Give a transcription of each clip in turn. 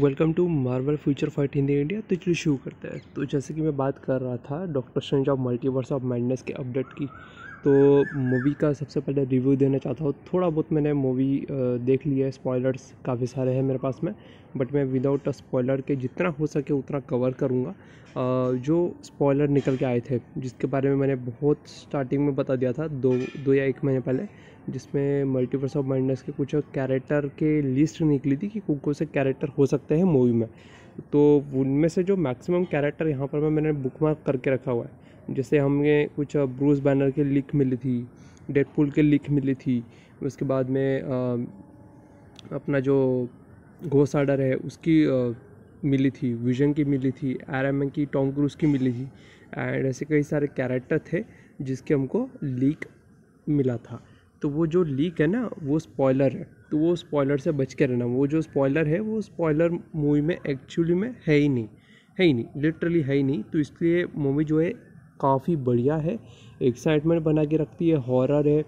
welcome to Marvel Future Fight Hindi India तो चलिए शुरू करते हैं तो जैसे कि मैं बात कर रहा था Doctor Strange of Multiverse of Madness के अपडेट की तो मूवी का सबसे पहले रिव्यू देना चाहता हूँ थोड़ा बहुत मैंने मूवी देख ली है स्पॉयलर्स काफ़ी सारे हैं मेरे पास में बट मैं विदाउट अ स्पॉयलर के जितना हो सके उतना कवर करूँगा जो स्पॉयलर निकल के आए थे जिसके बारे में मैंने बहुत स्टार्टिंग में बता दिया था दो दो या एक महीने पहले जिसमें मल्टीवर्स ऑफ माइंडनेस के कुछ कैरेक्टर के लिस्ट निकली थी कि कौन से कैरेक्टर हो सकते हैं मूवी में तो उनमें से जो मैक्सिमम कैरेक्टर यहाँ पर मैं मैंने बुक मार्क करके रखा हुआ है जैसे हमें कुछ ब्रूस बैनर के लिख मिली थी डेडपुल के लिख मिली थी उसके बाद में आ, अपना जो घोसाडर है उसकी आ, मिली थी विजन की मिली थी आर एम की टॉम क्रूज की मिली थी एंड ऐसे कई सारे कैरेक्टर थे जिसके हमको लीक मिला था तो वो जो लीक है ना वो स्पॉयलर है तो वो स्पॉयलर से बच के रहना वो जो स्पॉयलर है वो स्पॉयलर मूवी में एक्चुअली में है ही नहीं है ही नहीं लिटरली है ही नहीं तो इसलिए मूवी जो है काफ़ी बढ़िया है एक्साइटमेंट बना के रखती है हॉरर है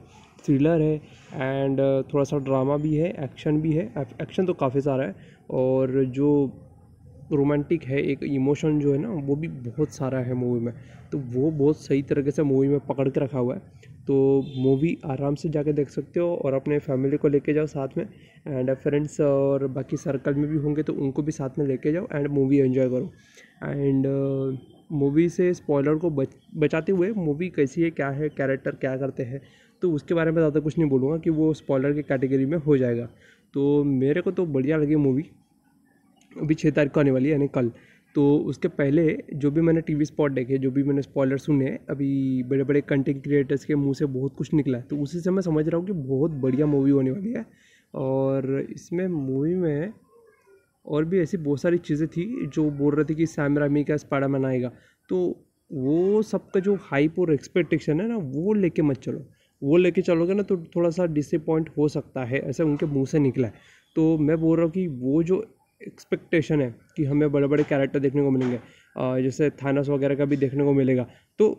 थ्रिलर है एंड थोड़ा सा ड्रामा भी है एक्शन भी है एक्शन तो काफ़ी सारा है और जो रोमांटिक है एक इमोशन जो है ना वो भी बहुत सारा है मूवी में तो वो बहुत सही तरीके से मूवी में पकड़ के रखा हुआ है तो मूवी आराम से जाके देख सकते हो और अपने फैमिली को लेके जाओ साथ में एंड फ्रेंड्स और बाकी सर्कल में भी होंगे तो उनको भी साथ में लेके जाओ एंड मूवी एंजॉय करो एंड मूवी से स्पॉयलर को बच बचाते हुए मूवी कैसी है क्या है कैरेक्टर क्या करते हैं तो उसके बारे में ज़्यादा कुछ नहीं बोलूँगा कि वो स्पॉयलर की कैटेगरी में हो जाएगा तो मेरे को तो बढ़िया लगी मूवी अभी छः तारीख को आने वाली है यानी कल तो उसके पहले जो भी मैंने टीवी स्पॉट देखे जो भी मैंने स्पॉयलर सुने अभी बड़े बड़े कंटेंट क्रिएटर्स के मुंह से बहुत कुछ निकला है तो उसी से मैं समझ रहा हूँ कि बहुत बढ़िया मूवी होने वाली है और इसमें मूवी में और भी ऐसी बहुत सारी चीज़ें थी जो बोल रहे थे कि सैम रामी का स्पाडा मनाएगा तो वो सबका जो हाइप और एक्सपेक्टेशन है ना वो लेके मत चलो वो लेके चलोगे ना तो थोड़ा सा डिसअपॉइंट हो सकता है ऐसे उनके मुंह से निकला है तो मैं बोल रहा हूँ कि वो जो एक्सपेक्टेशन है कि हमें बड़े बड़े कैरेक्टर देखने को मिलेंगे जैसे थानस वगैरह का भी देखने को मिलेगा तो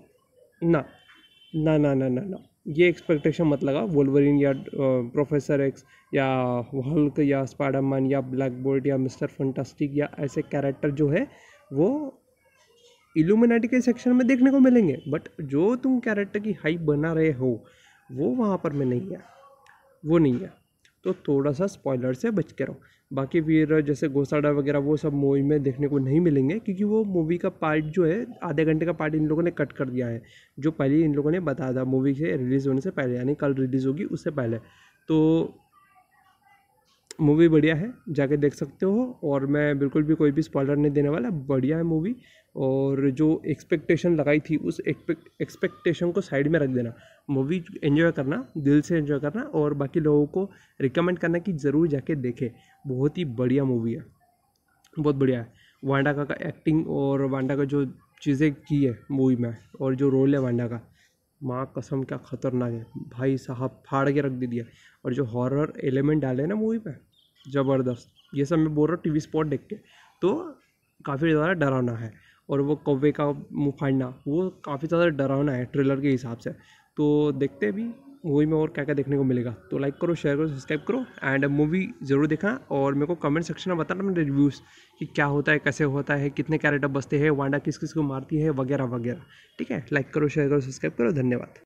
ना ना ना ना ना ना ये एक्सपेक्टेशन मत लगा वोल्वरिन या प्रोफेसर एक्स या हल्क या स्पाडामैन या ब्लैक बोल्ट या मिस्टर फंटास्टिक या ऐसे कैरेक्टर जो है वो इल्यूमिनाटी के सेक्शन में देखने को मिलेंगे बट जो तुम कैरेक्टर की हाइप बना रहे हो वो वहाँ पर में नहीं है वो नहीं है तो थोड़ा सा स्पॉयलर से बच के रहो बाकी फिर जैसे गोसाडा वगैरह वो सब मूवी में देखने को नहीं मिलेंगे क्योंकि वो मूवी का पार्ट जो है आधे घंटे का पार्ट इन लोगों ने कट कर दिया है जो पहले इन लोगों ने बताया था मूवी के रिलीज़ होने से पहले यानी कल रिलीज़ होगी उससे पहले तो मूवी बढ़िया है जाके देख सकते हो और मैं बिल्कुल भी कोई भी स्पॉलर नहीं देने वाला बढ़िया है मूवी और जो एक्सपेक्टेशन लगाई थी उस एक्सपेक्टेशन को साइड में रख देना मूवी एंजॉय करना दिल से एंजॉय करना और बाकी लोगों को रिकमेंड करना कि ज़रूर जाके देखें बहुत ही बढ़िया मूवी है बहुत बढ़िया है वांडा का, का एक्टिंग और वांडा का जो चीज़ें की है मूवी में और जो रोल है वांडा का माँ कसम क्या ख़तरनाक है भाई साहब फाड़ के रख दे दिया और जो हॉरर एलिमेंट डाले ना मूवी में ज़बरदस्त ये सब मैं बोल रहा हूँ टी वी स्पॉट देख के तो काफ़ी ज़्यादा डरावना है और वो कौवे का मुँह फाड़ना वो काफ़ी ज़्यादा डरावना है ट्रेलर के हिसाब से तो देखते भी मूवी में और क्या क्या देखने को मिलेगा तो लाइक करो शेयर करो सब्सक्राइब करो एंड मूवी ज़रूर देखना और मेरे को कमेंट सेक्शन में बताना मेरे रिव्यूज़ कि क्या होता है कैसे होता है कितने कैरेक्टर बसते हैं वांडा किस किस को मारती है वगैरह वगैरह ठीक है लाइक करो शेयर करो सब्सक्राइब करो धन्यवाद